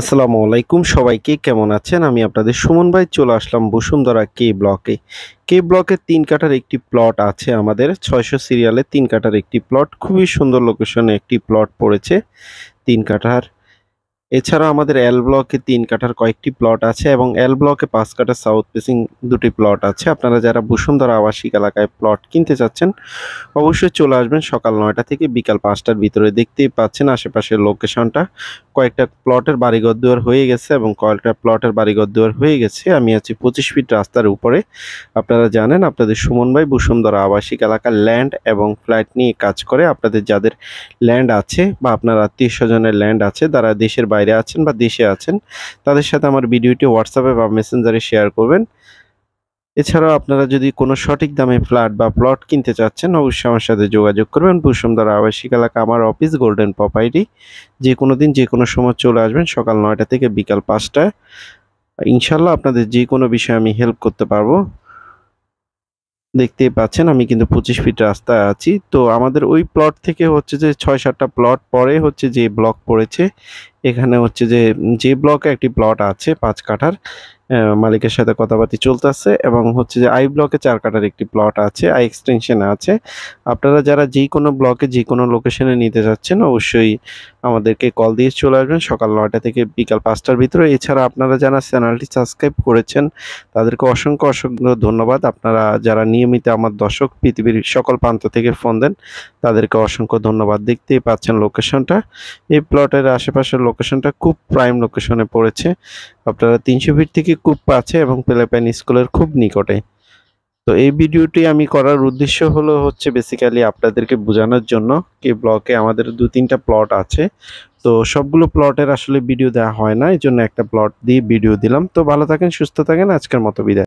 আসসালামু আলাইকুম সবাইকে কেমন আছেন আমি আপনাদের সুমন ভাই চলে আসলাম বসুন্ধরা কে ব্লকে কে ব্লকে তিন কাটার একটি প্লট আছে আমাদের ছয়শো সিরিয়ালে তিন কাটার একটি প্লট খুবই সুন্দর লোকেশনে একটি প্লট পড়েছে তিন কাটার এছাড়া আমাদের এল ব্লকে তিন কাঠার কয়েকটি প্লট আছে এবং এল ব্লকে পাঁচ কাঠার সাউথ ফেসিং দুটি প্লট আছে আপনারা যারা বসুন্ধরা আবাসিক এলাকায় প্লট কিনতে চাচ্ছেন অবশ্যই চলে আসবেন সকাল নয়টা থেকে বিকাল পাঁচটার ভিতরে দেখতেই পাচ্ছেন আশেপাশের লোকেশনটা কয়েকটা প্লটের বাড়িঘর দুয়ার হয়ে গেছে এবং কয়েকটা প্লটের বাড়িঘর দুয়ার হয়ে গেছে আমি আছি পঁচিশ ফিট রাস্তার উপরে আপনারা জানেন আপনাদের সুমন ভাই বসুন্ধরা আবাসিক এলাকার ল্যান্ড এবং ফ্ল্যাট নিয়ে কাজ করে আপনাদের যাদের ল্যান্ড আছে বা আপনার আত্মীয় স্বজনের ল্যান্ড আছে তারা দেশের বাইরে আছেন বা দেশে আছেন তাদের সাথে আমার ভিডিওটি হোয়াটসঅ্যাপে বা মেসেঞ্জারে শেয়ার করবেন এছাড়াও আপনারা যদি কোনো সঠিক দামে ফ্ল্যাট বা প্লট কিনতে চাচ্ছেন অবশ্যই আমার সাথে যোগাযোগ করবেন পুরসুমদার আবাসিক এলাকা আমার অফিস গোল্ডেন প্রপার্টি যে কোনো দিন যে কোনো সময় চলে আসবেন সকাল নয়টা থেকে বিকাল পাঁচটায় ইনশাল্লাহ আপনাদের যে কোনো বিষয়ে আমি হেল্প করতে পারবো দেখতেই পাচ্ছেন আমি কিন্তু পঁচিশ ফিট রাস্তায় আছি তো আমাদের ওই প্লট থেকে হচ্ছে যে ছয় সাতটা প্লট পরে হচ্ছে যে ব্লক পড়েছে এখানে হচ্ছে যে যে ব্লকে একটি প্লট আছে পাঁচ কাঠার মালিকের সাথে কথাবার্তি চলতেছে এবং হচ্ছে যে আই ব্লকে চার কাটার একটি প্লট আছে আই এক্সটেনশন আছে আপনারা যারা যে কোনো ব্লকে যে কোনো লোকেশনে নিতে যাচ্ছেন অবশ্যই আমাদেরকে কল দিয়ে চলে আসবেন সকাল নয়টা থেকে বিকাল পাঁচটার ভিতরে এছাড়া আপনারা যারা চ্যানেলটি সাবস্ক্রাইব করেছেন তাদেরকে অসংখ্য অসংখ্য ধন্যবাদ আপনারা যারা নিয়মিত আমার দর্শক পৃথিবীর সকল প্রান্ত থেকে ফোন দেন তাদেরকে অসংখ্য ধন্যবাদ দেখতেই পাচ্ছেন লোকেশনটা এই প্লটের আশেপাশের লোকেশনটা খুব প্রাইম লোকেশনে পড়েছে আপনারা তিনশো ফিট থেকে কূপ আছে এবং পেলেপ্যান স্কুলের খুব নিকটে তো এই ভিডিওটি আমি করার উদ্দেশ্য হলো হচ্ছে বেসিক্যালি আপনাদেরকে বোঝানোর জন্য কি ব্লকে আমাদের দু তিনটা প্লট আছে তো সবগুলো প্লটের আসলে ভিডিও দেওয়া হয় না এই জন্য একটা প্লট দিয়ে ভিডিও দিলাম তো ভালো থাকেন সুস্থ থাকেন আজকের মতো বিদায়